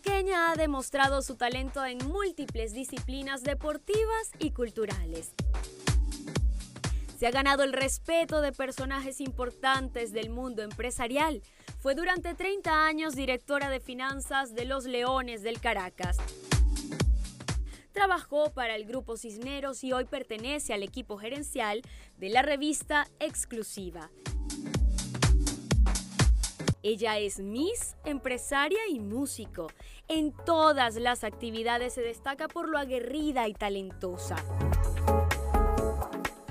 pequeña ha demostrado su talento en múltiples disciplinas deportivas y culturales. Se ha ganado el respeto de personajes importantes del mundo empresarial. Fue durante 30 años directora de finanzas de los Leones del Caracas. Trabajó para el grupo Cisneros y hoy pertenece al equipo gerencial de la revista Exclusiva. Ella es Miss, empresaria y músico. En todas las actividades se destaca por lo aguerrida y talentosa.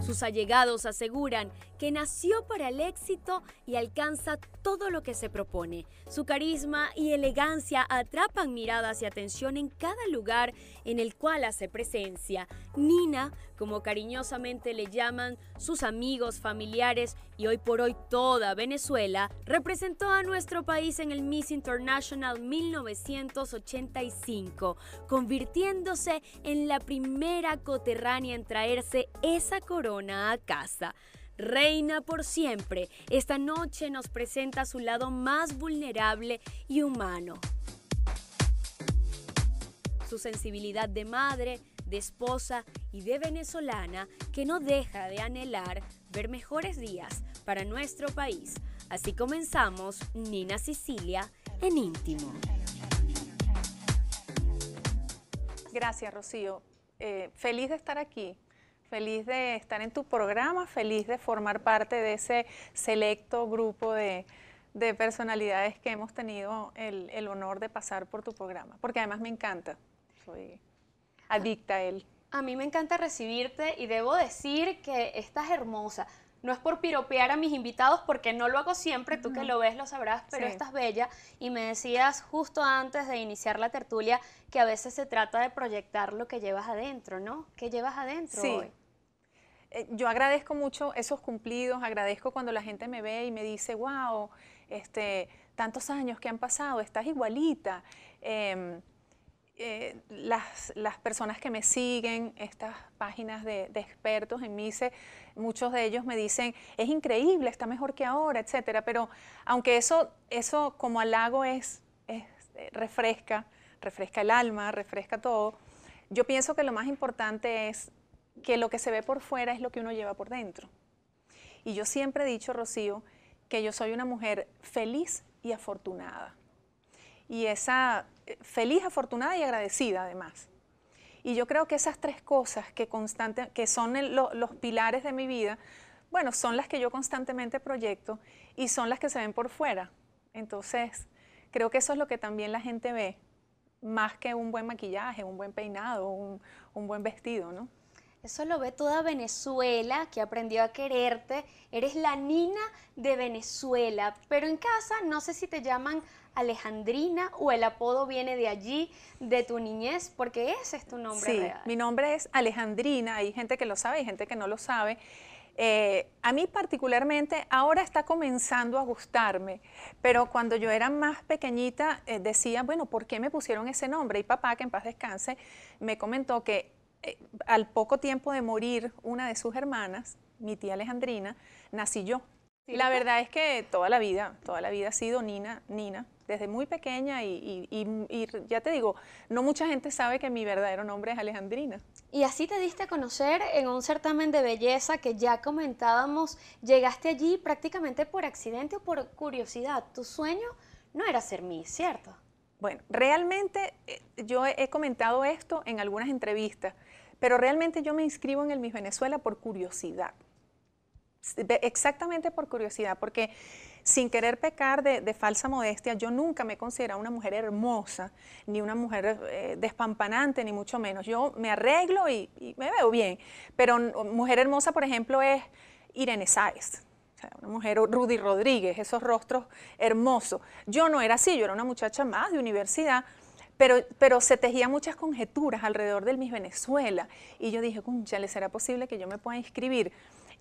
Sus allegados aseguran que nació para el éxito y alcanza todo lo que se propone. Su carisma y elegancia atrapan miradas y atención en cada lugar en el cual hace presencia. Nina, como cariñosamente le llaman sus amigos, familiares y hoy por hoy toda Venezuela, representó a nuestro país en el Miss International 1985, convirtiéndose en la primera coterránea en traerse esa corona a casa reina por siempre, esta noche nos presenta su lado más vulnerable y humano. Su sensibilidad de madre, de esposa y de venezolana que no deja de anhelar ver mejores días para nuestro país. Así comenzamos Nina Sicilia en íntimo. Gracias, Rocío. Eh, feliz de estar aquí Feliz de estar en tu programa, feliz de formar parte de ese selecto grupo de, personalidades que hemos tenido el, honor de pasar por tu programa, porque además me encanta, soy adicta él. A mí me encanta recibirte y debo decir que estás hermosa. No es por piropear a mis invitados porque no lo hago siempre, tú que lo ves lo sabrás, pero estás bella y me decías justo antes de iniciar la tertulia que a veces se trata de proyectar lo que llevas adentro, ¿no? ¿Qué llevas adentro sí. hoy? Eh, yo agradezco mucho esos cumplidos, agradezco cuando la gente me ve y me dice, wow, este, tantos años que han pasado, estás igualita. Em, eh, las, personas que me siguen, estas páginas de, expertos en MICE, muchos de ellos me dicen, es increíble, está mejor que ahora, etc. Pero aunque eso, eso como halago es, eh, refresca, refresca el alma, refresca todo, yo pienso que lo más importante es que lo que se ve por fuera es lo que uno lleva por dentro. Y yo siempre he dicho, Rocío, que yo soy una mujer feliz y afortunada. Y esa eh, feliz, afortunada y agradecida además. Y yo creo que esas tres cosas que, constante, que son los pilares de mi vida, bueno, son las que yo constantemente proyecto y son las que se ven por fuera. Entonces, creo que eso es lo que también la gente ve, más que un buen maquillaje, un buen peinado, un, un buen vestido, ¿no? Eso lo ve toda Venezuela, que aprendió a quererte. Eres la nina de Venezuela. Pero en casa no sé si te llaman Alejandrina o el apodo viene de allí, de tu niñez, porque ese es tu nombre sí, Mi nombre es Alejandrina. Hay gente que lo sabe, y gente que no lo sabe. Eh, a mí particularmente ahora está comenzando a gustarme, pero cuando yo era más pequeñita eh, decía, bueno, ¿por qué me pusieron ese nombre? Y papá, que en paz descanse, me comentó que eh, al poco tiempo de morir una de sus hermanas, mi tía Alejandrina, nací yo. Y la verdad es que toda la vida, toda la vida ha sido Nina, Nina, desde muy pequeña y, ya te digo, no mucha gente sabe que mi verdadero nombre es Alejandrina. Y así te diste a conocer en un certamen de belleza que ya comentábamos, llegaste allí prácticamente por accidente o por curiosidad. Tu sueño no era ser mí, ¿cierto? Bueno, realmente eh, yo he comentado esto en algunas entrevistas. Pero realmente yo me inscribo en el Miss Venezuela por curiosidad. Exactamente por curiosidad, porque sin querer pecar de, falsa modestia, yo nunca me he una mujer hermosa, ni una mujer eh, despampanante, ni mucho menos. Yo me arreglo y, me veo bien, pero mujer hermosa, por ejemplo, es Irene Sáez, una mujer, Rudy Rodríguez, esos rostros hermosos. Yo no era así, yo era una muchacha más de universidad, pero, se tejían muchas conjeturas alrededor del Miss Venezuela. Y yo dije, ¿le ¿será posible que yo me pueda inscribir?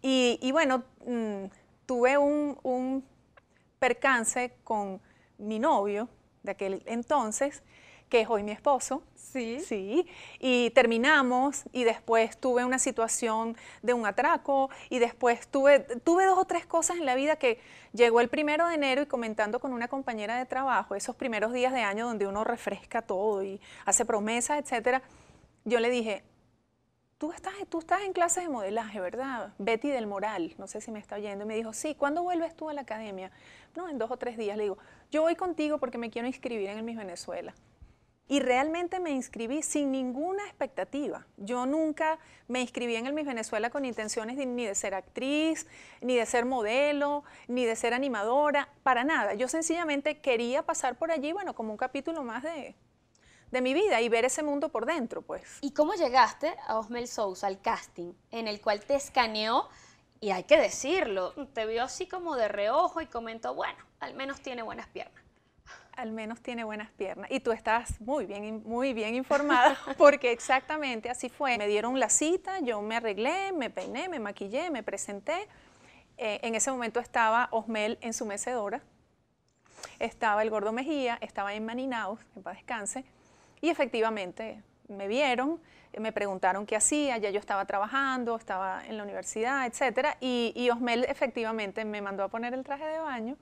Y, bueno, mm, tuve un percance con mi novio de aquel entonces, que es hoy mi esposo. Sí. Sí. Y terminamos y después tuve una situación de un atraco y después tuve, tuve dos o tres cosas en la vida que llegó el primero de enero y comentando con una compañera de trabajo, esos primeros días de año donde uno refresca todo y hace promesas, etcétera, yo le dije, Tú estás, tú estás, en clases de modelaje, ¿verdad? Betty del Moral, no sé si me está oyendo, y me dijo, sí, ¿cuándo vuelves tú a la academia? No, en dos o tres días. Le digo, yo voy contigo porque me quiero inscribir en el Miss Venezuela. Y realmente me inscribí sin ninguna expectativa. Yo nunca me inscribí en el Miss Venezuela con intenciones ni de ser actriz, ni de ser modelo, ni de ser animadora, para nada. Yo sencillamente quería pasar por allí, bueno, como un capítulo más de, de mi vida y ver ese mundo por dentro, pues. ¿Y cómo llegaste a Osmel Sousa, al casting, en el cual te escaneó, y hay que decirlo, te vio así como de reojo y comentó, bueno, al menos tiene buenas piernas? al menos tiene buenas piernas. Y tú estás muy bien, muy bien informada porque exactamente así fue. Me dieron la cita, yo me arreglé, me peiné, me maquillé, me presenté. Eh, en ese momento estaba Osmel en su mecedora, estaba el Gordo Mejía, estaba en Maninaus, en paz descanse, y efectivamente me vieron, eh, me preguntaron qué hacía, ya yo estaba trabajando, estaba en la universidad, etcétera, y, y Osmel efectivamente me mandó a poner el traje de baño,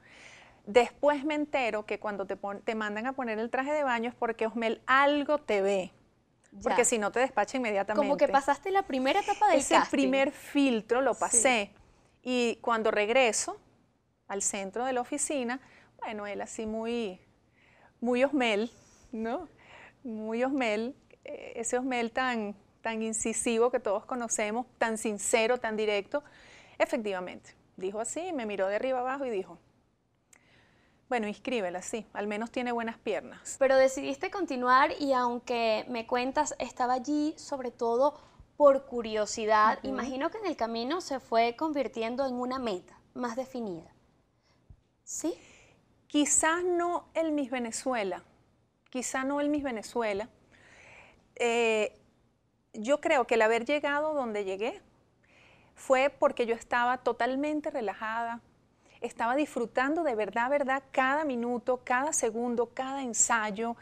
Después me entero que cuando te, mandan a poner el traje de baño es porque Osmel algo te ve. Porque si no te despacha inmediatamente. Como que pasaste la primera etapa del Ese primer filtro lo pasé. Y cuando regreso al centro de la oficina, bueno, él así muy, muy Osmel, ¿no? Muy Osmel, eh, ese Osmel tan, tan incisivo que todos conocemos, tan sincero, tan directo. Efectivamente, dijo así, me miró de arriba abajo y dijo, bueno, inscríbela, sí, al menos tiene buenas piernas. Pero decidiste continuar y aunque me cuentas, estaba allí sobre todo por curiosidad. Imagino que en el camino se fue convirtiendo en una meta más definida. ¿Sí? Quizás no el Miss Venezuela, quizá no el Miss Venezuela. Eh, yo creo que el haber llegado donde llegué fue porque yo estaba totalmente relajada, estaba disfrutando de verdad, verdad, cada minuto, cada segundo, cada ensayo.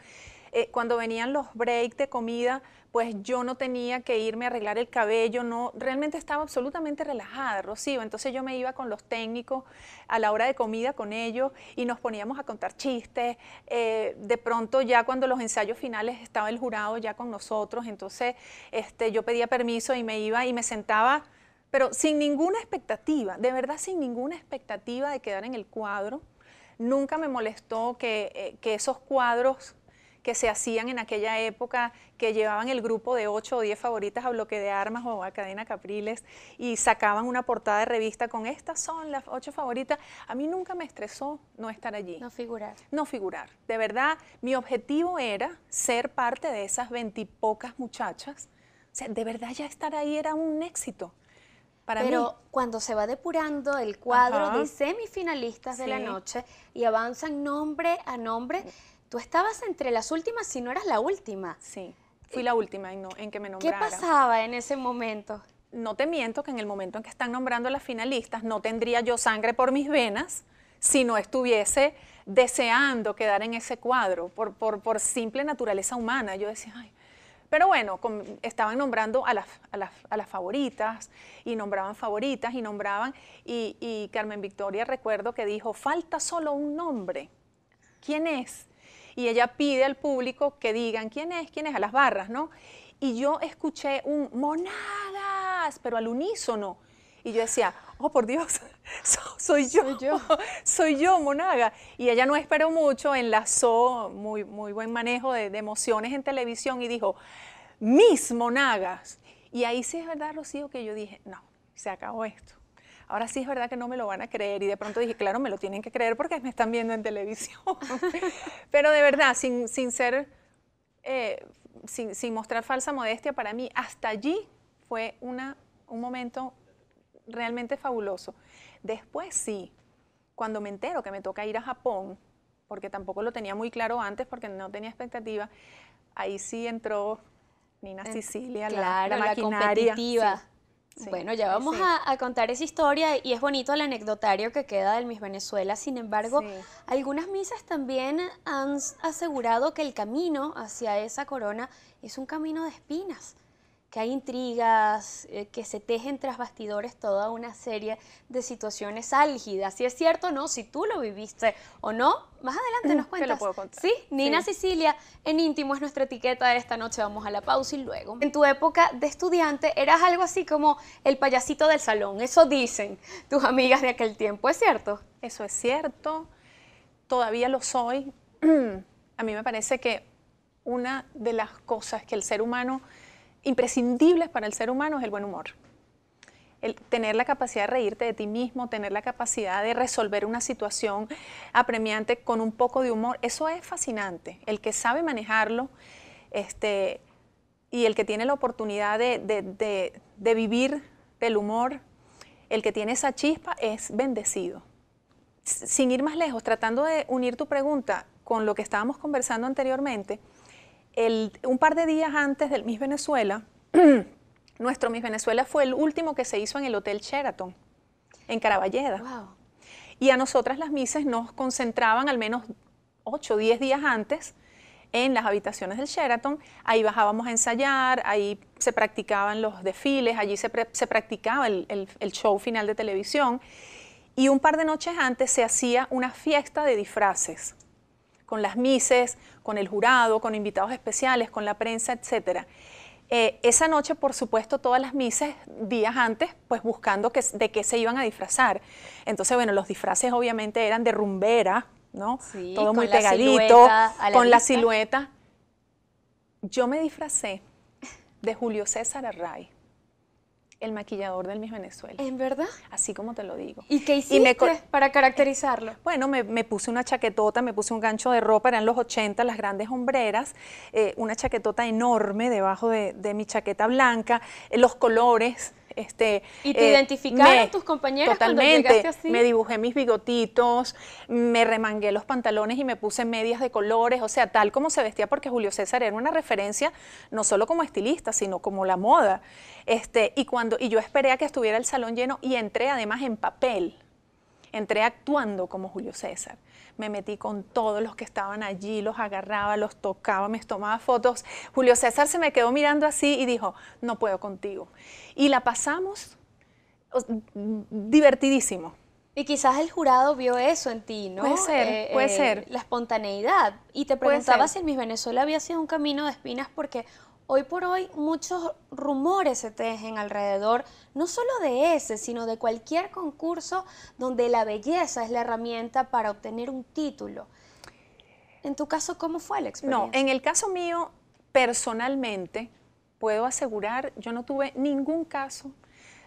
Eh, cuando venían los breaks de comida, pues yo no tenía que irme a arreglar el cabello, no, realmente estaba absolutamente relajada, Rocío. Entonces yo me iba con los técnicos a la hora de comida con ellos y nos poníamos a contar chistes. Eh, de pronto ya cuando los ensayos finales estaba el jurado ya con nosotros, entonces este, yo pedía permiso y me iba y me sentaba pero sin ninguna expectativa, de verdad sin ninguna expectativa de quedar en el cuadro. Nunca me molestó que, eh, esos cuadros que se hacían en aquella época, que llevaban el grupo de 8 o 10 favoritas a bloque de armas o a cadena Capriles y sacaban una portada de revista con estas son las 8 favoritas. A mí nunca me estresó no estar allí. No figurar. No figurar. De verdad, mi objetivo era ser parte de esas veintipocas muchachas. O sea, de verdad ya estar ahí era un éxito. Pero cuando se va depurando el cuadro de semifinalistas de la noche y avanzan nombre a nombre, tú estabas entre las últimas si no eras la última. Sí, fui la última en, no, que me nombraron. ¿Qué pasaba en ese momento? No te miento que en el momento en que están nombrando a las finalistas no tendría yo sangre por mis venas si no estuviese deseando quedar en ese cuadro por, por, por simple naturaleza humana. Yo decía, ay, pero bueno, estaban nombrando a las, favoritas y nombraban favoritas y nombraban, y, y Carmen Victoria recuerdo que dijo, falta solo un nombre. ¿Quién es? Y ella pide al público que digan quién es, quién es, a las barras, ¿no? Y yo escuché un monadas, pero al unísono. Y yo decía, oh por Dios, soy yo, soy yo, soy yo, Monaga. Y ella no esperó mucho, enlazó muy, muy buen manejo de, emociones en televisión y dijo, mis Monagas. Y ahí sí es verdad, Rocío, que yo dije, no, se acabó esto. Ahora sí es verdad que no me lo van a creer y de pronto dije, claro, me lo tienen que creer porque me están viendo en televisión. Pero de verdad, sin, sin ser, eh, sin, mostrar falsa modestia, para mí hasta allí fue una, un momento realmente fabuloso. Después sí, cuando me entero que me toca ir a Japón, porque tampoco lo tenía muy claro antes, porque no tenía expectativa, ahí sí entró Nina eh, Sicilia, la, la, maquinaria. competitiva. bueno, ya vamos a, contar esa historia y es bonito el anecdotario que queda del Miss Venezuela. Sin embargo, algunas misas también han asegurado que el camino hacia esa corona es un camino de espinas que hay intrigas, eh, que se tejen tras bastidores toda una serie de situaciones álgidas. Si es cierto o no, si tú lo viviste o no, más adelante nos cuentas. Te puedo contar. Sí, Nina Sicilia, en íntimo es nuestra etiqueta de esta noche. Vamos a la pausa y luego. En tu época de estudiante eras algo así como el payasito del salón. Eso dicen tus amigas de aquel tiempo, ¿es cierto? Eso es cierto. Todavía lo soy. a mí me parece que una de las cosas que el ser humano imprescindibles para el ser humano es el buen humor. El tener la capacidad de reírte de ti mismo, tener la capacidad de resolver una situación apremiante con un poco de humor, eso es fascinante. El que sabe manejarlo este, y el que tiene la oportunidad de, de, de vivir del humor, el que tiene esa chispa es bendecido. Sin ir más lejos, tratando de unir tu pregunta con lo que estábamos conversando anteriormente, un par de días antes del Miss Venezuela, nuestro Miss Venezuela fue el último que se hizo en el Hotel Sheraton, en Caraballeda. Y a nosotras las Misses nos concentraban al menos 8 o 10 días antes en las habitaciones del Sheraton. Ahí bajábamos a ensayar, ahí se practicaban los desfiles, allí se, practicaba el, show final de televisión. Y un par de noches antes se hacía una fiesta de disfraces con las mises, con el jurado, con invitados especiales, con la prensa, etcétera. Eh, esa noche, por supuesto, todas las mises, días antes, pues buscando de qué se iban a disfrazar. Entonces, bueno, los disfraces obviamente eran de rumbera, ¿no? Sí, Todo muy pegadito, con la silueta. Yo me disfracé de Julio César Array el maquillador del Miss Venezuela. ¿En verdad? Así como te lo digo. ¿Y qué hiciste para caracterizarlo? Eh, bueno, me, puse una chaquetota, me puse un gancho de ropa, eran los 80, las grandes hombreras, eh, una chaquetota enorme debajo de, mi chaqueta blanca, eh, los colores este, ¿Y te eh, identificaron tus compañeros totalmente, así? Me dibujé mis bigotitos, me remangué los pantalones y me puse medias de colores, o sea, tal como se vestía, porque Julio César era una referencia no solo como estilista, sino como la moda. Este, y, cuando, y yo esperé a que estuviera el salón lleno y entré además en papel, entré actuando como Julio César me metí con todos los que estaban allí, los agarraba, los tocaba, me tomaba fotos. Julio César se me quedó mirando así y dijo, no puedo contigo. Y la pasamos divertidísimo. Y quizás el jurado vio eso en ti, ¿no? Puede ser, eh, puede eh, ser. La espontaneidad. Y te preguntaba si en Miss Venezuela había sido un camino de espinas porque Hoy por hoy muchos rumores se tejen alrededor no solo de ese, sino de cualquier concurso donde la belleza es la herramienta para obtener un título. En tu caso, ¿cómo fue la experiencia? No, en el caso mío, personalmente, puedo asegurar, yo no tuve ningún caso,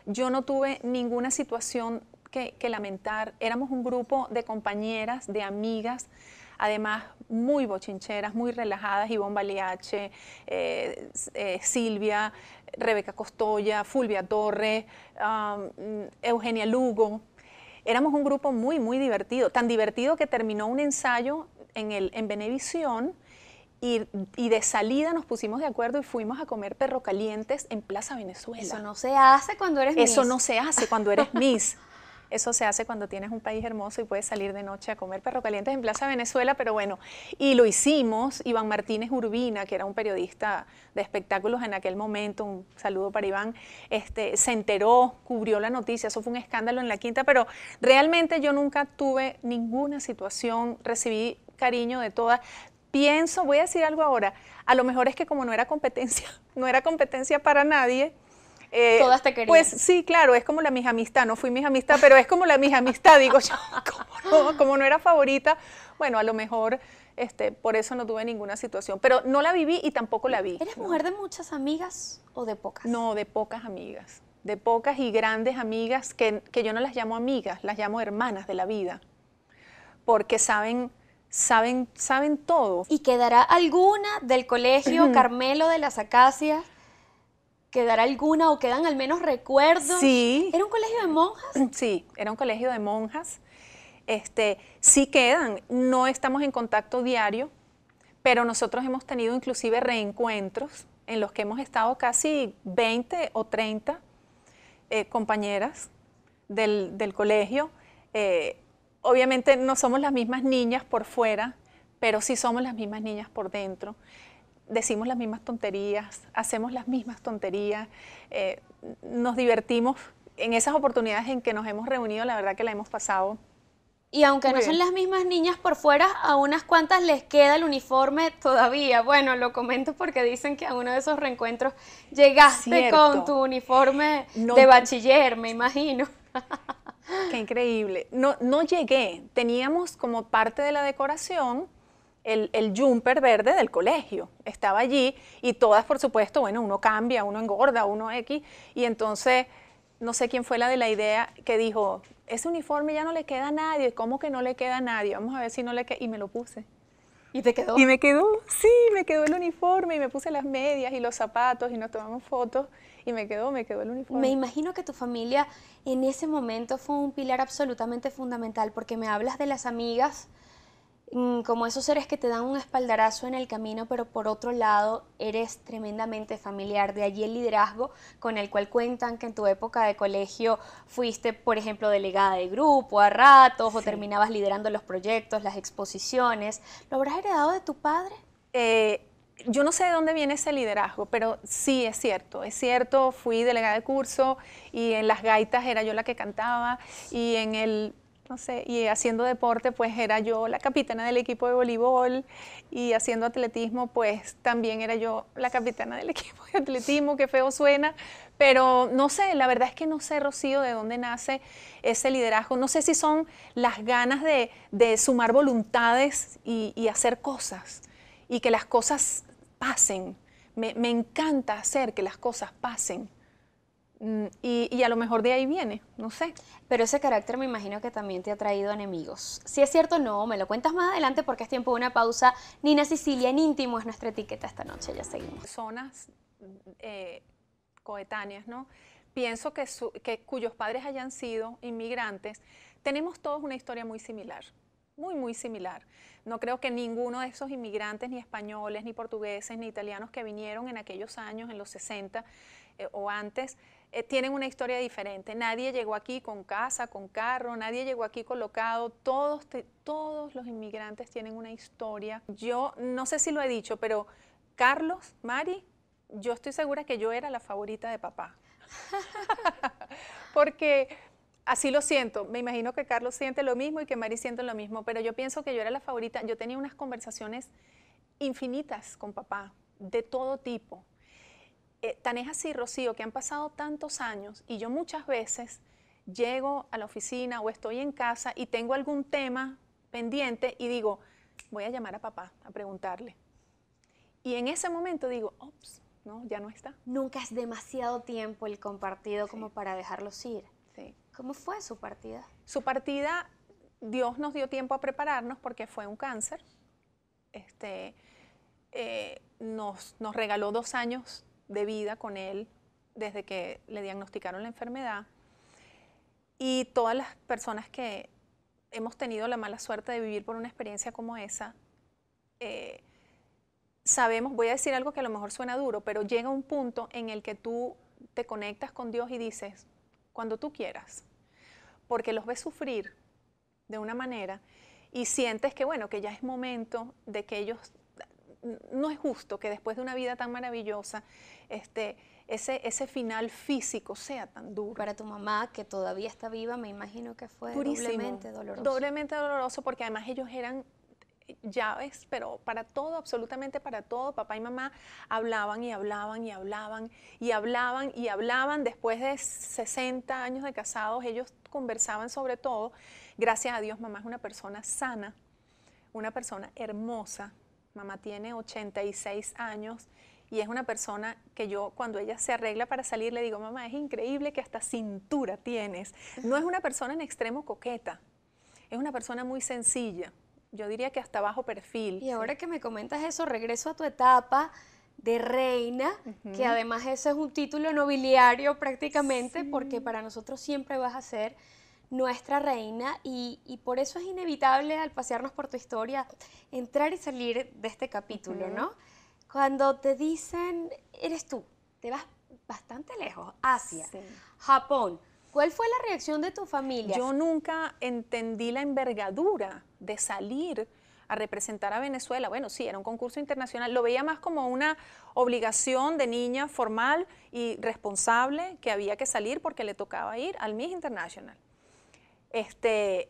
yo no tuve ninguna situación que, que lamentar. Éramos un grupo de compañeras, de amigas además muy bochincheras, muy relajadas, Ivonne Baliache, eh, eh, Silvia, Rebeca Costoya, Fulvia Torres, Eugenia Lugo. Éramos un grupo muy, muy divertido, tan divertido que terminó un ensayo en, el, en Benevisión y, de salida nos pusimos de acuerdo y fuimos a comer perro calientes en Plaza Venezuela. Eso no se hace cuando eres Miss. Eso no se hace cuando eres Miss. Eso se hace cuando tienes un país hermoso y puedes salir de noche a comer perro caliente en Plaza Venezuela, pero bueno, y lo hicimos. Iván Martínez Urbina, que era un periodista de espectáculos en aquel momento, un saludo para Iván, este, se enteró, cubrió la noticia, eso fue un escándalo en la quinta, pero realmente yo nunca tuve ninguna situación, recibí cariño de todas pienso, voy a decir algo ahora, a lo mejor es que como no era competencia, no era competencia para nadie, eh, Todas te querían. Pues sí, claro, es como la mis amistad, no fui mis amistad, pero es como la mis amistad, digo yo, como no, era favorita, bueno, a lo mejor este, por eso no tuve ninguna situación, pero no la viví y tampoco la vi. ¿Eres mujer de muchas amigas o de pocas? No, de pocas amigas, de pocas y grandes amigas que, que yo no las llamo amigas, las llamo hermanas de la vida, porque saben saben, saben todo. Y quedará alguna del colegio Carmelo de las Acacias quedar alguna o quedan al menos recuerdos. Sí. ¿Era un colegio de monjas? Sí, era un colegio de monjas. Este, sí quedan, no estamos en contacto diario, pero nosotros hemos tenido inclusive reencuentros en los que hemos estado casi 20 o 30 eh, compañeras del, colegio. Eh, obviamente no somos las mismas niñas por fuera, pero sí somos las mismas niñas por dentro decimos las mismas tonterías, hacemos las mismas tonterías, eh, nos divertimos en esas oportunidades en que nos hemos reunido, la verdad que la hemos pasado. Y aunque no son las mismas niñas por fuera, a unas cuantas les queda el uniforme todavía. Bueno, lo comento porque dicen que a uno de esos reencuentros llegaste con tu uniforme de bachiller, me imagino. Qué increíble. No, no llegué. Teníamos como parte de la decoración el, jumper verde del colegio. Estaba allí y todas, por supuesto, bueno, uno cambia, uno engorda, uno X. Y entonces, no sé quién fue la de la idea que dijo, ese uniforme ya no le queda a nadie, ¿cómo que no le queda a nadie? Vamos a ver si no le queda. Y me lo puse. ¿Y te quedó? Y me quedó, sí, me quedó el uniforme y me puse las medias y los zapatos y nos tomamos fotos y me quedó, me quedó el uniforme. Me imagino que tu familia en ese momento fue un pilar absolutamente fundamental porque me hablas de las amigas Mm, como esos seres que te dan un espaldarazo en el camino, pero por otro lado eres tremendamente familiar. De allí el liderazgo con el cual cuentan que en tu época de colegio fuiste, por ejemplo, delegada de grupo a ratos o terminabas liderando los proyectos, las exposiciones. ¿Lo habrás heredado de tu padre? Eh, yo no sé de dónde viene ese liderazgo, pero sí es cierto, es cierto, fui delegada de curso y en las gaitas era yo la que cantaba y en el no sé, y haciendo deporte, pues era yo la capitana del equipo de voleibol y haciendo atletismo, pues también era yo la capitana del equipo de atletismo, qué feo suena, pero no sé, la verdad es que no sé, Rocío, de dónde nace ese liderazgo. No sé si son las ganas de, sumar voluntades y, hacer cosas y que las cosas pasen. me encanta hacer que las cosas pasen. Mm, y, a lo mejor de ahí viene, no sé. Pero ese carácter me imagino que también te ha traído enemigos. Si es cierto, no, me lo cuentas más adelante porque es tiempo de una pausa. Nina Sicilia en íntimo es nuestra etiqueta esta noche, ya seguimos. Personas eh, coetáneas, ¿no? Pienso que, que cuyos padres hayan sido inmigrantes, tenemos todos una historia muy similar, muy, muy similar. No creo que ninguno de esos inmigrantes, ni españoles, ni portugueses, ni italianos que vinieron en aquellos años, en los 60 eh, o antes, eh, tienen una historia diferente. Nadie llegó aquí con casa, con carro, nadie llegó aquí colocado. Todos, todos los inmigrantes tienen una historia. Yo no sé si lo he dicho, pero Carlos, Mari, yo estoy segura que yo era la favorita de papá. Porque así lo siento. Me imagino que Carlos siente lo mismo y que Mari siente lo mismo, pero yo pienso que yo era la favorita. Yo tenía unas conversaciones infinitas con papá, de todo tipo eh, tan es así, Rocío, que han pasado tantos años y yo muchas veces llego a la oficina o estoy en casa y tengo algún tema pendiente y digo, voy a llamar a papá a preguntarle. Y en ese momento digo, ops, no, ya no está. Nunca es demasiado tiempo el compartido como para dejarlos ir. Sí. ¿Cómo fue su partida? Su partida, Dios nos dio tiempo a prepararnos porque fue un cáncer. Este, eh, nos, nos regaló dos años de vida con él desde que le diagnosticaron la enfermedad. Y todas las personas que hemos tenido la mala suerte de vivir por una experiencia como esa, eh, sabemos, voy a decir algo que a lo mejor suena duro, pero llega un punto en el que tú te conectas con Dios y dices, cuando tú quieras, porque los ves sufrir de una manera y sientes que, bueno, que ya es momento de que ellos no es justo que después de una vida tan maravillosa, este, ese, final físico sea tan duro. Para tu mamá, que todavía está viva, me imagino que fue doblemente doloroso. Doblemente doloroso porque además ellos eran llaves, pero para todo, absolutamente para todo, papá y mamá hablaban y hablaban y hablaban y hablaban y hablaban. Después de 60 años de casados, ellos conversaban sobre todo. Gracias a Dios, mamá es una persona sana, una persona hermosa, Mamá tiene 86 años y es una persona que yo cuando ella se arregla para salir le digo, mamá, es increíble que hasta cintura tienes. No es una persona en extremo coqueta, es una persona muy sencilla, yo diría que hasta bajo perfil. Y ahora que me comentas eso, regreso a tu etapa de reina, que además ese es un título nobiliario prácticamente, porque para nosotros siempre vas a ser nuestra reina y, por eso es inevitable al pasearnos por tu historia entrar y salir de este capítulo, ¿no? Cuando te dicen, eres tú, te vas bastante lejos, Asia, Japón. ¿Cuál fue la reacción de tu familia? Yo nunca entendí la envergadura de salir a representar a Venezuela. Bueno, sí, era un concurso internacional. Lo veía más como una obligación de niña formal y responsable que había que salir porque le tocaba ir al Miss International. Este,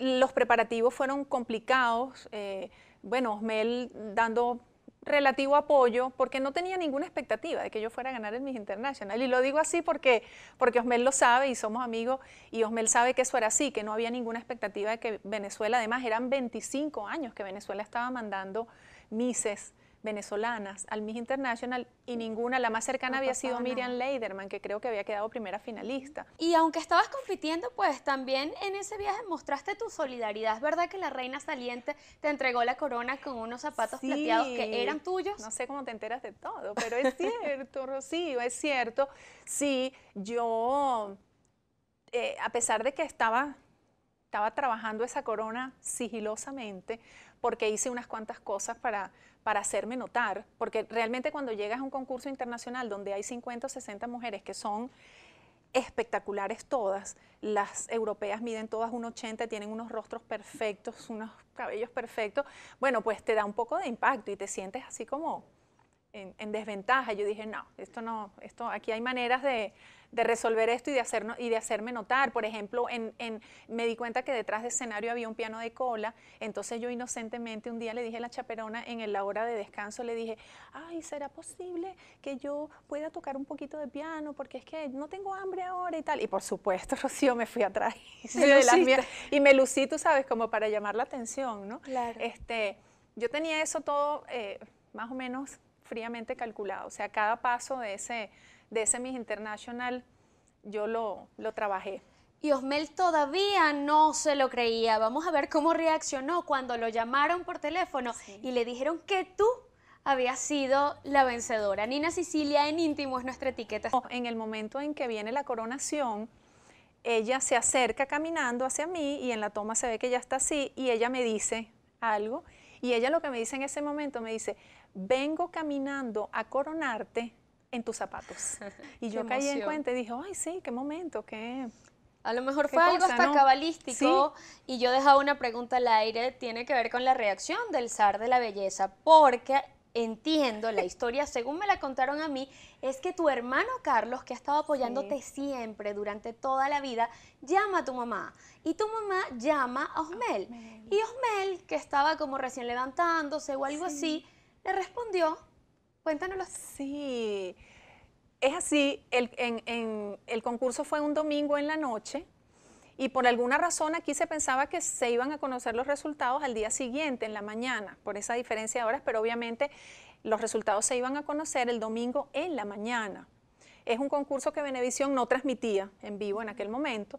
los preparativos fueron complicados, eh, bueno, Osmel dando relativo apoyo porque no tenía ninguna expectativa de que yo fuera a ganar el Miss International. Y lo digo así porque, porque Osmel lo sabe y somos amigos y Osmel sabe que eso era así, que no había ninguna expectativa de que Venezuela, además eran 25 años que Venezuela estaba mandando Misses, venezolanas al Miss International y ninguna, la más cercana había sido Miriam Leiderman, que creo que había quedado primera finalista. Y aunque estabas compitiendo, pues también en ese viaje mostraste tu solidaridad. ¿Es verdad que la reina saliente te entregó la corona con unos zapatos plateados que eran tuyos? No sé cómo te enteras de todo, pero es cierto, Rocío, es cierto. Sí, yo, eh, a pesar de que estaba estaba trabajando esa corona sigilosamente porque hice unas cuantas cosas para, para hacerme notar, porque realmente cuando llegas a un concurso internacional donde hay 50 o 60 mujeres que son espectaculares todas, las europeas miden todas 80, tienen unos rostros perfectos, unos cabellos perfectos, bueno, pues te da un poco de impacto y te sientes así como, en, desventaja. Yo dije, no, esto no, esto, aquí hay maneras de, resolver esto y de, hacer y de hacerme notar. Por ejemplo, en, me di cuenta que detrás de escenario había un piano de cola, entonces yo inocentemente un día le dije a la chaperona en la hora de descanso, le dije, ay, ¿será posible que yo pueda tocar un poquito de piano? Porque es que no tengo hambre ahora y tal. Y por supuesto, Rocío, me fui atrás y, me lucí, tú sabes, como para llamar la atención, ¿no? Claro. Este, yo tenía eso todo eh, más o menos fríamente calculado. O sea, cada paso de ese, de ese Miss International yo lo, trabajé. Y Osmel todavía no se lo creía. Vamos a ver cómo reaccionó cuando lo llamaron por teléfono y le dijeron que tú había sido la vencedora. Nina Sicilia en íntimo es nuestra etiqueta. En el momento en que viene la coronación, ella se acerca caminando hacia mí y en la toma se ve que ya está así y ella me dice algo. Y ella lo que me dice en ese momento me dice, vengo caminando a coronarte en tus zapatos. Y yo caí en cuenta y dije, ay, sí, qué momento, qué... A lo mejor fue algo hasta cabalístico y yo dejaba una pregunta al aire, tiene que ver con la reacción del zar de la belleza, porque entiendo la historia, según me la contaron a mí, es que tu hermano Carlos, que ha estado apoyándote siempre durante toda la vida, llama a tu mamá. Y tu mamá llama a Osmel. Y Osmel, que estaba como recién levantándose o algo así, le respondió, cuéntanos. Sí, Es así, el, en, el concurso fue un domingo en la noche y por alguna razón aquí se pensaba que se iban a conocer los resultados al día siguiente, en la mañana, por esa diferencia de horas, pero obviamente los resultados se iban a conocer el domingo en la mañana. Es un concurso que Benevisión no transmitía en vivo en aquel momento,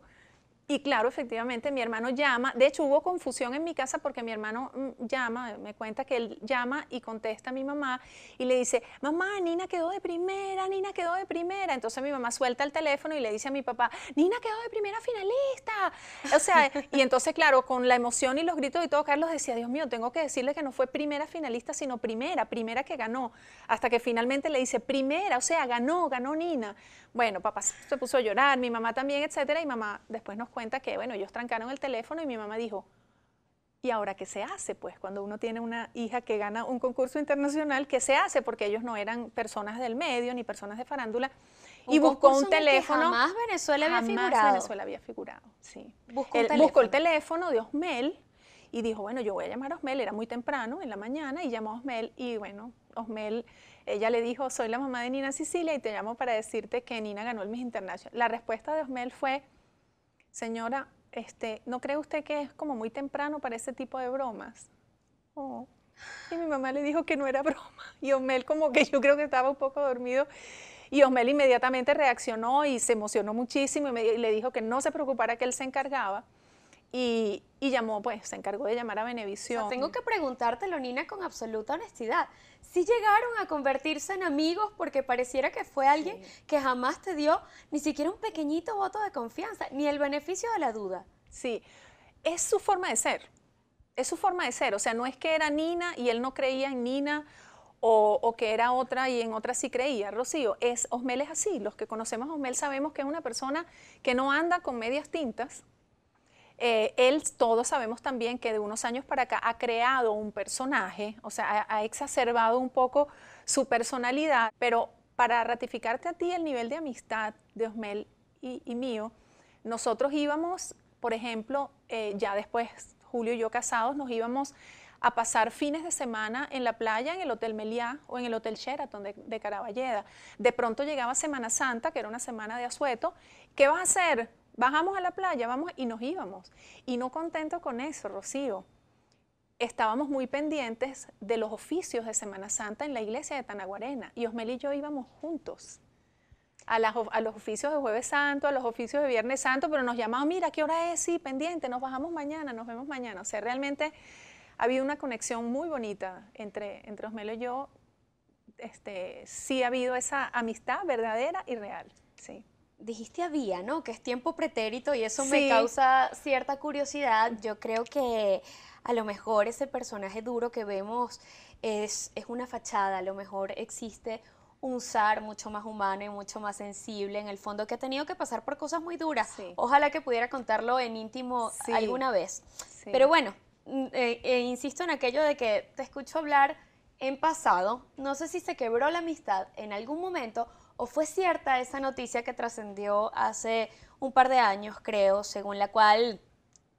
y claro, efectivamente, mi hermano llama. De hecho, hubo confusión en mi casa porque mi hermano mm, llama, me cuenta que él llama y contesta a mi mamá y le dice, mamá, Nina quedó de primera, Nina quedó de primera. Entonces mi mamá suelta el teléfono y le dice a mi papá, Nina quedó de primera finalista. O sea, y entonces, claro, con la emoción y los gritos y todo, Carlos decía, Dios mío, tengo que decirle que no fue primera finalista, sino primera, primera que ganó. Hasta que finalmente le dice, primera, o sea, ganó, ganó Nina. Bueno, papá se puso a llorar, mi mamá también, etcétera, y mamá después nos cuenta cuenta que, bueno, ellos trancaron el teléfono y mi mamá dijo, ¿y ahora qué se hace? Pues cuando uno tiene una hija que gana un concurso internacional, ¿qué se hace? Porque ellos no eran personas del medio ni personas de farándula. y buscó un teléfono. más Venezuela había figurado. Venezuela había figurado, sí. Buscó, el teléfono de Osmel y dijo, bueno, yo voy a llamar a Osmel, era muy temprano en la mañana y llamó a Osmel y bueno, Osmel, ella le dijo, soy la mamá de Nina Sicilia y te llamo para decirte que Nina ganó el Miss International. La respuesta de Osmel fue, Señora, este, ¿no cree usted que es como muy temprano para ese tipo de bromas? Oh. Y mi mamá le dijo que no era broma. Y Osmel como que yo creo que estaba un poco dormido. Y Osmel inmediatamente reaccionó y se emocionó muchísimo y, le dijo que no se preocupara que él se encargaba. Y, llamó, pues, se encargó de llamar a Benevisión. tengo que preguntártelo, Nina, con absoluta honestidad sí llegaron a convertirse en amigos porque pareciera que fue alguien que jamás te dio ni siquiera un pequeñito voto de confianza, ni el beneficio de la duda. Sí, es su forma de ser, es su forma de ser, o sea, no es que era Nina y él no creía en Nina. O, que era otra y en otra sí creía, Rocío, es, Osmel es así, los que conocemos a Osmel sabemos que es una persona que no anda con medias tintas, eh, él, todos sabemos también que de unos años para acá ha creado un personaje, o sea, ha, exacerbado un poco su personalidad, pero para ratificarte a ti el nivel de amistad de Osmel y, mío, nosotros íbamos, por ejemplo, eh, ya después Julio y yo casados, nos íbamos a pasar fines de semana en la playa, en el Hotel Meliá o en el Hotel Sheraton de, de Caraballeda. De pronto llegaba Semana Santa, que era una semana de asueto. ¿Qué vas a hacer? Bajamos a la playa, vamos y nos íbamos. Y no contento con eso, Rocío. Estábamos muy pendientes de los oficios de Semana Santa en la iglesia de Tanaguarena y Osmel y yo íbamos juntos. A, los oficios de Jueves Santo, a los oficios de Viernes Santo, pero nos llamaban, mira, ¿qué hora es? Sí, pendiente, nos bajamos mañana, nos vemos mañana. O sea, realmente había una conexión muy bonita entre, entre Osmelo y yo. Este, sí ha habido esa amistad verdadera y real, sí dijiste había, ¿no? Que es tiempo pretérito y eso me causa cierta curiosidad. Yo creo que a lo mejor ese personaje duro que vemos es, es una fachada, a lo mejor existe un zar mucho más humano y mucho más sensible en el fondo que ha tenido que pasar por cosas muy duras. Ojalá que pudiera contarlo en íntimo alguna vez. Pero bueno, mm, eh, eh, insisto en aquello de que te escucho hablar en pasado. No sé si se quebró la amistad en algún momento o fue cierta esa noticia que trascendió hace un par de años, creo, según la cual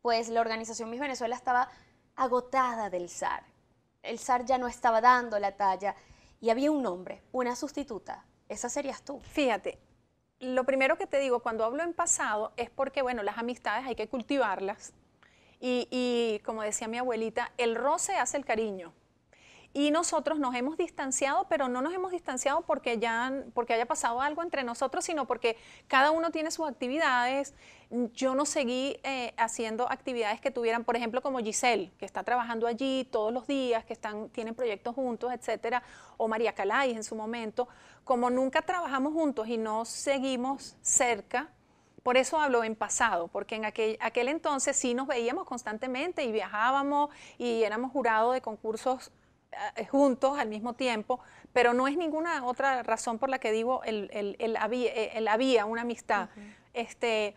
pues la organización Miss Venezuela estaba agotada del zar? El zar ya no estaba dando la talla y había un hombre, una sustituta. Esa serías tú. Fíjate, lo primero que te digo cuando hablo en pasado es porque, bueno, las amistades hay que cultivarlas. y como decía mi abuelita, el roce hace el cariño. Y nosotros nos hemos distanciado, pero no nos hemos distanciado porque, ya, porque haya pasado algo entre nosotros, sino porque cada uno tiene sus actividades. Yo no seguí eh, haciendo actividades que tuvieran, por ejemplo, como Giselle, que está trabajando allí todos los días, que están, tienen proyectos juntos, etcétera, o María Calais en su momento. Como nunca trabajamos juntos y no seguimos cerca, por eso hablo en pasado, porque en aquel, aquel, entonces sí nos veíamos constantemente y viajábamos y éramos jurado de concursos eh, juntos al mismo tiempo, pero no es ninguna otra razón por la que digo el, el, eh, había, una amistad. este,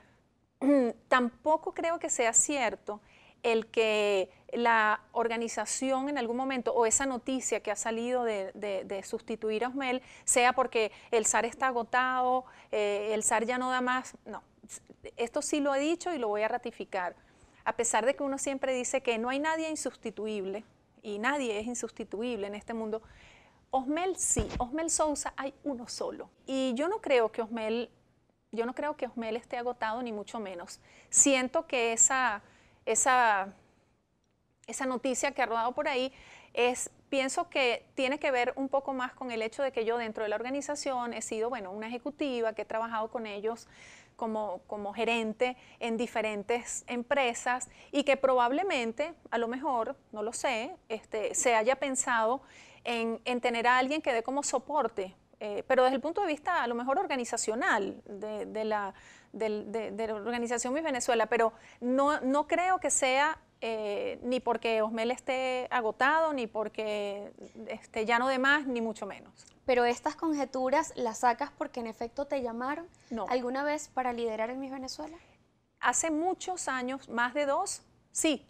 tampoco creo que sea cierto el que la organización en algún momento o esa noticia que ha salido de, sustituir a Osmel sea porque el SAR está agotado, eh, el SAR ya no da más. No, esto sí lo he dicho y lo voy a ratificar. A pesar de que uno siempre dice que no hay nadie insustituible, y nadie es insustituible en este mundo. Osmel sí, Osmel Sousa hay uno solo. Y yo no creo que Osmel, yo no creo que Osmel esté agotado ni mucho menos. Siento que esa, esa, esa noticia que ha rodado por ahí es pienso que tiene que ver un poco más con el hecho de que yo dentro de la organización he sido, bueno, una ejecutiva que he trabajado con ellos como, gerente en diferentes empresas y que probablemente, a lo mejor, no lo sé, este, se haya pensado en, tener a alguien que dé como soporte eh, pero desde el punto de vista a lo mejor organizacional de, la, de, la organización Miss Venezuela, pero no, no creo que sea eh, ni porque Osmel esté agotado, ni porque esté llano de más, ni mucho menos. Pero estas conjeturas las sacas porque en efecto te llamaron alguna vez para liderar en Miss Venezuela. Hace muchos años, más de dos, sí.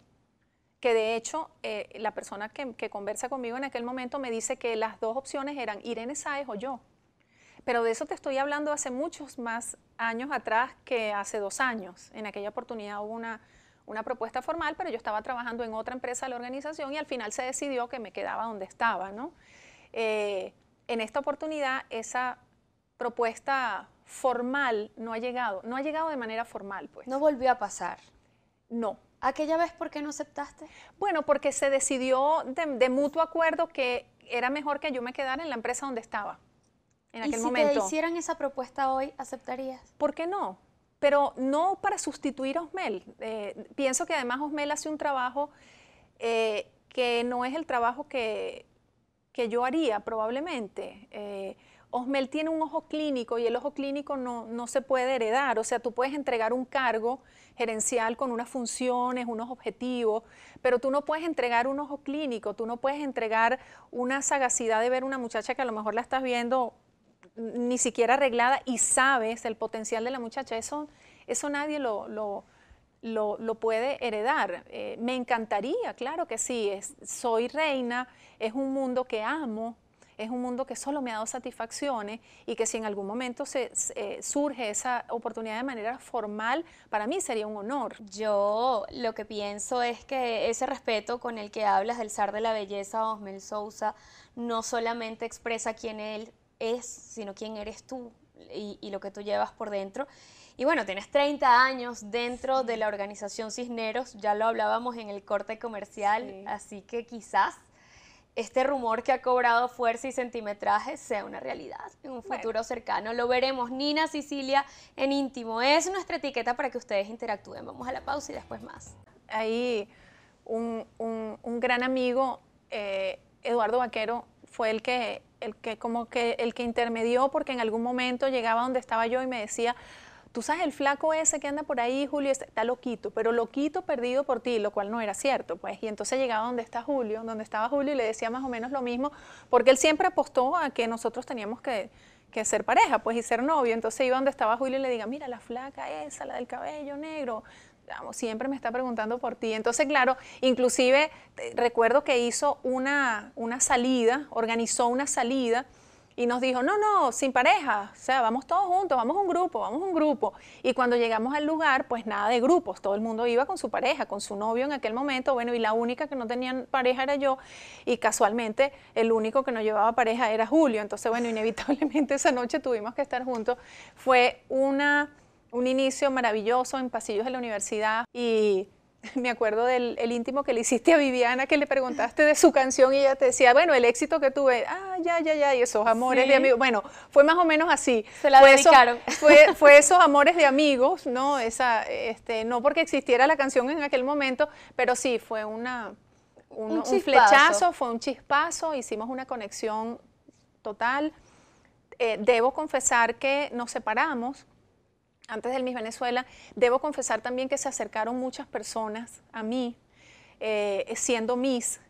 Que de hecho, eh, la persona que, que, conversa conmigo en aquel momento me dice que las dos opciones eran Irene Sáez o yo. Pero de eso te estoy hablando hace muchos más años atrás que hace dos años. En aquella oportunidad hubo una, una propuesta formal, pero yo estaba trabajando en otra empresa de la organización y al final se decidió que me quedaba donde estaba, ¿no? Eh, en esta oportunidad, esa propuesta formal no ha llegado, no ha llegado de manera formal, pues. No volvió a pasar. No. ¿Aquella vez por qué no aceptaste? Bueno, porque se decidió de, mutuo acuerdo que era mejor que yo me quedara en la empresa donde estaba en aquel ¿Y si momento. te hicieran esa propuesta hoy, aceptarías? ¿Por qué no? pero no para sustituir a Osmel. Eh, pienso que además Osmel hace un trabajo eh, que no es el trabajo que, yo haría probablemente. Eh, Osmel tiene un ojo clínico y el ojo clínico no, no, se puede heredar. O sea, tú puedes entregar un cargo gerencial con unas funciones, unos objetivos, pero tú no puedes entregar un ojo clínico, tú no puedes entregar una sagacidad de ver una muchacha que a lo mejor la estás viendo ni siquiera arreglada y sabes el potencial de la muchacha, eso, eso nadie lo, lo, puede heredar. Eh, me encantaría, claro que sí, soy reina, es un mundo que amo, es un mundo que solo me ha dado satisfacciones y que si en algún momento eh, surge esa oportunidad de manera formal, para mí sería un honor. Yo lo que pienso es que ese respeto con el que hablas del zar de la belleza, Osmel Sousa, no solamente expresa quién él es, sino quién eres tú y, lo que tú llevas por dentro. Y bueno, tienes 30 años dentro de la organización Cisneros, ya lo hablábamos en el corte comercial, así que quizás este rumor que ha cobrado fuerza y centimetraje sea una realidad en un futuro cercano. Lo veremos. Nina Sicilia en íntimo es nuestra etiqueta para que ustedes interactúen. Vamos a la pausa y después más. Ahí un, gran amigo, eh, Eduardo Vaquero, fue el que, el que como que el que intermedió porque en algún momento llegaba donde estaba yo y me decía, tú sabes, el flaco ese que anda por ahí, Julio, este, está loquito, pero loquito perdido por ti, lo cual no era cierto, pues. Y entonces llegaba donde está Julio, donde estaba Julio y le decía más o menos lo mismo, porque él siempre apostó a que nosotros teníamos que, que ser pareja, pues, y ser novio. Entonces iba donde estaba Julio y le diga, mira, la flaca esa, la del cabello negro, siempre me está preguntando por ti. Entonces, claro, inclusive eh, recuerdo que hizo una, una salida, organizó una salida y nos dijo, no, no, sin pareja, o sea, vamos todos juntos, vamos un grupo, vamos un grupo. Y cuando llegamos al lugar, pues nada de grupos, todo el mundo iba con su pareja, con su novio en aquel momento, bueno, y la única que no tenía pareja era yo, y casualmente el único que no llevaba pareja era Julio, entonces, bueno, inevitablemente esa noche tuvimos que estar juntos. Fue una un inicio maravilloso en pasillos de la universidad y me acuerdo del íntimo que le hiciste a Viviana, que le preguntaste de su canción y ella te decía, bueno, el éxito que tuve, ah, ya, ya, ya, y esos amores de amigos. Bueno, fue más o menos así. Se la fue dedicaron. fue, esos amores de amigos, ¿no? Esa, este, no porque existiera la canción en aquel momento, pero sí, fue una, un, flechazo, fue un chispazo, hicimos una conexión total. Eh, debo confesar que nos separamos antes del Miss Venezuela, debo confesar también que se acercaron muchas personas a mí, eh, siendo Miss,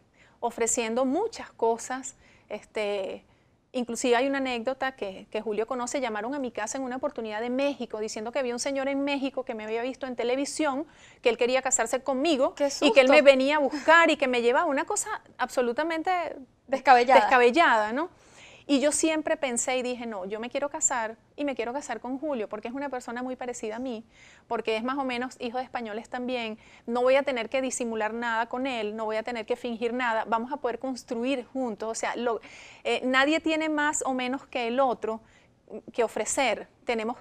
ofreciendo muchas cosas. Este, inclusive hay una anécdota que, Julio conoce, llamaron a mi casa en una oportunidad de México, diciendo que había un señor en México que me había visto en televisión, que él quería casarse conmigo y que él me venía a buscar y que me llevaba una cosa absolutamente descabellada, descabellada ¿no? Y yo siempre pensé y dije, no, yo me quiero casar y me quiero casar con Julio porque es una persona muy parecida a mí, porque es más o menos hijo de españoles también, no voy a tener que disimular nada con él, no voy a tener que fingir nada, vamos a poder construir juntos, o sea, eh, nadie tiene más o menos que el otro mm, que ofrecer, tenemos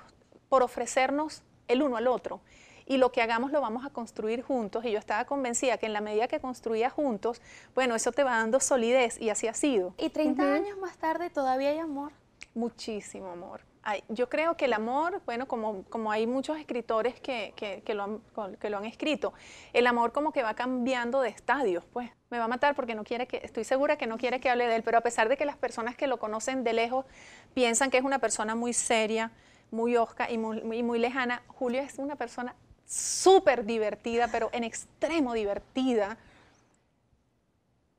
por ofrecernos el uno al otro y lo que hagamos lo vamos a construir juntos. Y yo estaba convencida que en la medida que construía juntos, bueno, eso te va dando solidez y así ha sido. Y 30 años más tarde todavía hay amor. Muchísimo amor. yo creo que el amor, bueno, como, como hay muchos escritores que, que, lo han, escrito, el amor como que va cambiando de estadios, pues me va a matar porque no quiere que, estoy segura que no quiere que hable de él, pero a pesar de que las personas que lo conocen de lejos piensan que es una persona muy seria, muy osca y muy, muy lejana, Julio es una persona súper divertida, pero en extremo divertida.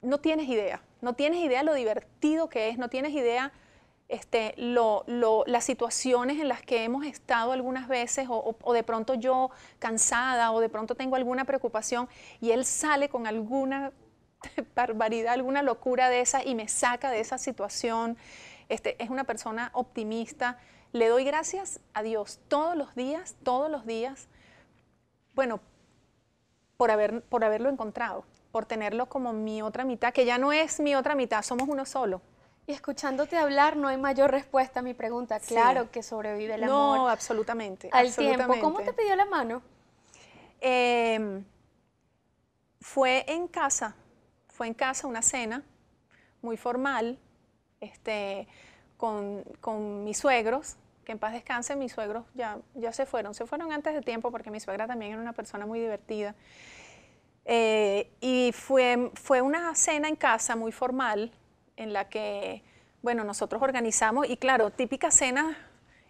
No tienes idea, no tienes idea lo divertido que es, no tienes idea este, lo, las situaciones en las que hemos estado algunas veces o, de pronto yo cansada o de pronto tengo alguna preocupación y él sale con alguna barbaridad, alguna locura de esa y me saca de esa situación. Este, es una persona optimista. Le doy gracias a Dios todos los días, todos los días bueno, por, haberlo encontrado, por tenerlo como mi otra mitad, que ya no es mi otra mitad, somos uno solo. Y escuchándote hablar no hay mayor respuesta a mi pregunta. Claro que sobrevive el amor. No, absolutamente. Al tiempo, ¿cómo te pidió la mano? Em, fue en casa, fue en casa una cena muy formal, este, con, con mis suegros, que en paz descanse, mis suegros ya, ya se fueron. Se fueron antes de tiempo porque mi suegra también era una persona muy divertida. Eh, y fue, fue una cena en casa muy formal en la que, bueno, nosotros organizamos y claro, típica cena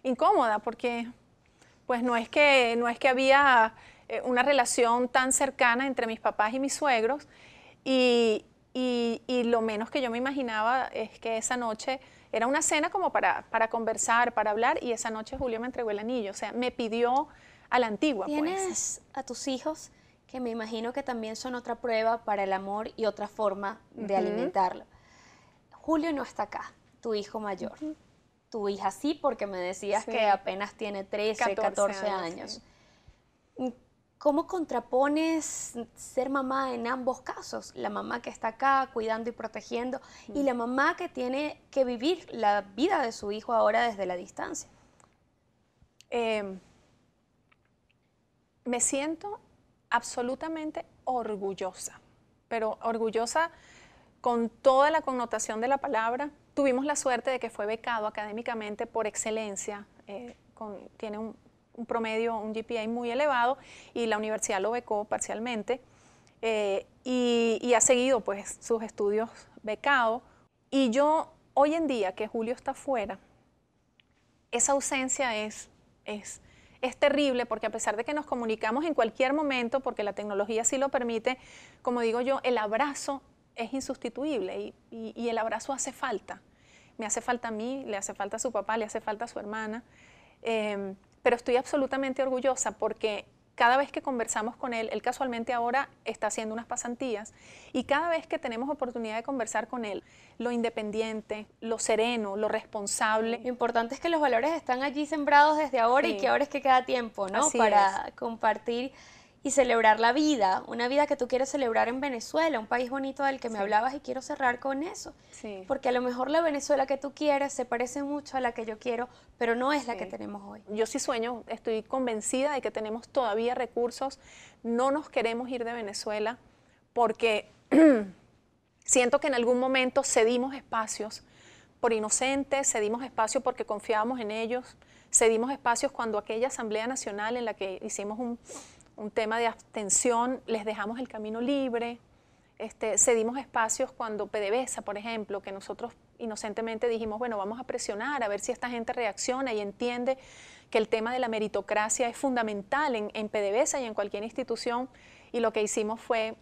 incómoda porque pues no es que, no es que había eh, una relación tan cercana entre mis papás y mis suegros y, y lo menos que yo me imaginaba es que esa noche era una cena como para, para conversar, para hablar, y esa noche Julio me entregó el anillo, o sea, me pidió a la antigua. Pues. ¿Tienes a tus hijos? que me imagino que también son otra prueba para el amor y otra forma de alimentarlo. Julio no está acá, tu hijo mayor. Tu hija sí, porque me decías que apenas tiene 13, 14, 14 años. ¿Cómo contrapones ser mamá en ambos casos? La mamá que está acá cuidando y protegiendo y la mamá que tiene que vivir la vida de su hijo ahora desde la distancia. Em, me siento absolutamente orgullosa, pero orgullosa con toda la connotación de la palabra. Tuvimos la suerte de que fue becado académicamente por excelencia. Eh, tiene un, un promedio, un GPA muy elevado y la universidad lo becó parcialmente eh, y, ha seguido pues sus estudios becado. Y yo hoy en día que Julio está fuera, esa ausencia es, es, es terrible porque a pesar de que nos comunicamos en cualquier momento, porque la tecnología sí lo permite, como digo yo, el abrazo es insustituible y, el abrazo hace falta. Me hace falta a mí, le hace falta a su papá, le hace falta a su hermana. Em, pero estoy absolutamente orgullosa porque cada vez que conversamos con él, él casualmente ahora está haciendo unas pasantías, y cada vez que tenemos oportunidad de conversar con él, lo independiente, lo sereno, lo responsable. Lo importante es que los valores están allí sembrados desde ahora y que ahora es que queda tiempo, ¿no? Para compartir y celebrar la vida, una vida que tú quieres celebrar en Venezuela, un país bonito del que me hablabas y quiero cerrar con eso. Sí. Porque a lo mejor la Venezuela que tú quieres se parece mucho a la que yo quiero, pero no es la que tenemos hoy. Yo sí sueño, estoy convencida de que tenemos todavía recursos, no nos queremos ir de Venezuela porque siento que en algún momento cedimos espacios por inocentes, cedimos espacios porque confiábamos en ellos, cedimos espacios cuando aquella Asamblea Nacional en la que hicimos un un tema de abstención, les dejamos el camino libre, este, cedimos espacios cuando PDVSA, por ejemplo, que nosotros inocentemente dijimos, bueno, vamos a presionar a ver si esta gente reacciona y entiende que el tema de la meritocracia es fundamental en, en PDVSA y en cualquier institución, y lo que hicimos fue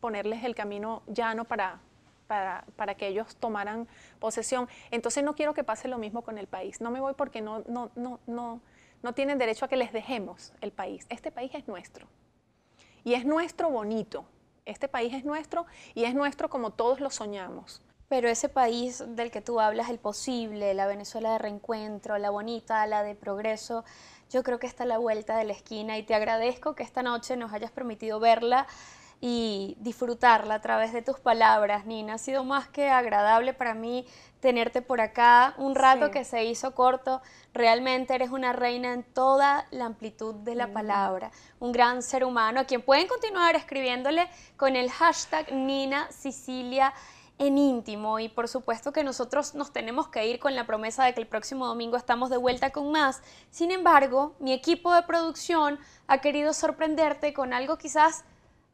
ponerles el camino llano para, para, para, que ellos tomaran posesión. Entonces no quiero que pase lo mismo con el país. No me voy porque no, no, no, no tienen derecho a que les dejemos el país. Este país es nuestro. Y es nuestro bonito. Este país es nuestro y es nuestro como todos lo soñamos. Pero ese país del que tú hablas, el posible, la Venezuela de reencuentro, la bonita, la de progreso, yo creo que está a la vuelta de la esquina y te agradezco que esta noche nos hayas permitido verla y disfrutarla a través de tus palabras, Nina. Ha sido más que agradable para mí tenerte por acá un rato que se hizo corto. Realmente eres una reina en toda la amplitud de la palabra, un gran ser humano a quien pueden continuar escribiéndole con el hashtag Nina Sicilia en íntimo y por supuesto que nosotros nos tenemos que ir con la promesa de que el próximo domingo estamos de vuelta con más. Sin embargo, mi equipo de producción ha querido sorprenderte con algo quizás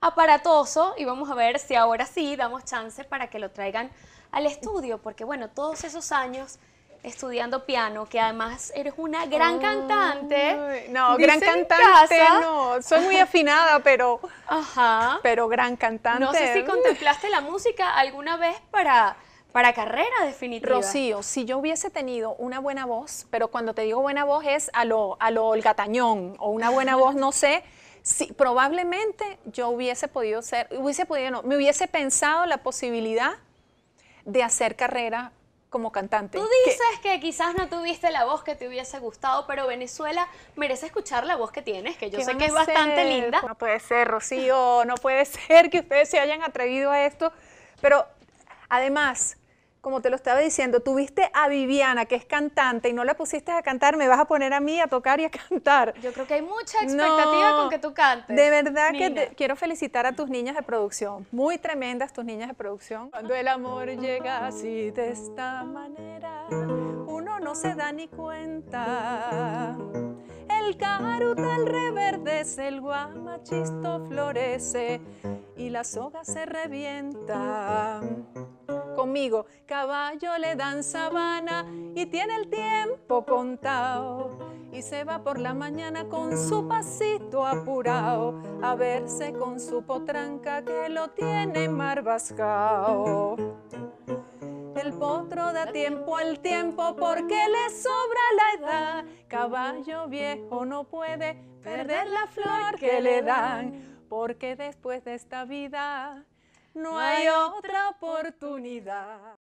aparatoso y vamos a ver si ahora sí damos chance para que lo traigan al estudio, porque bueno, todos esos años estudiando piano, que además eres una gran cantante. no, gran cantante, no. Soy muy afinada, pero. Ajá. Pero gran cantante. No sé si contemplaste la música alguna vez para. Para carrera definitiva. Rocío, si yo hubiese tenido una buena voz, pero cuando te digo buena voz es a lo, a lo Olga Tañón, o una buena voz, no sé, sí, probablemente yo hubiese podido ser, hubiese podido, no, me hubiese pensado la posibilidad de hacer carrera como cantante. Tú dices que, quizás no tuviste la voz que te hubiese gustado, pero Venezuela merece escuchar la voz que tienes, que yo sé que es bastante linda. No puede ser, Rocío, no puede ser que ustedes se hayan atrevido a esto, pero además, como te lo estaba diciendo, tuviste a Viviana, que es cantante, y no la pusiste a cantar, me vas a poner a mí a tocar y a cantar. Yo creo que hay mucha expectativa con que tú cantes. De verdad que quiero felicitar a tus niñas de producción, muy tremendas tus niñas de producción. Cuando el amor llega así de esta manera, uno no se da ni cuenta el carutal reverdece, el guamachisto florece y la soga se revienta. Conmigo, caballo le dan sabana y tiene el tiempo contado. Y se va por la mañana con su pasito apurado a verse con su potranca que lo tiene marbascao. El potro da tiempo al tiempo porque le sobra la edad. Caballo viejo no puede perder la flor que le dan, porque después de esta vida no hay otra oportunidad.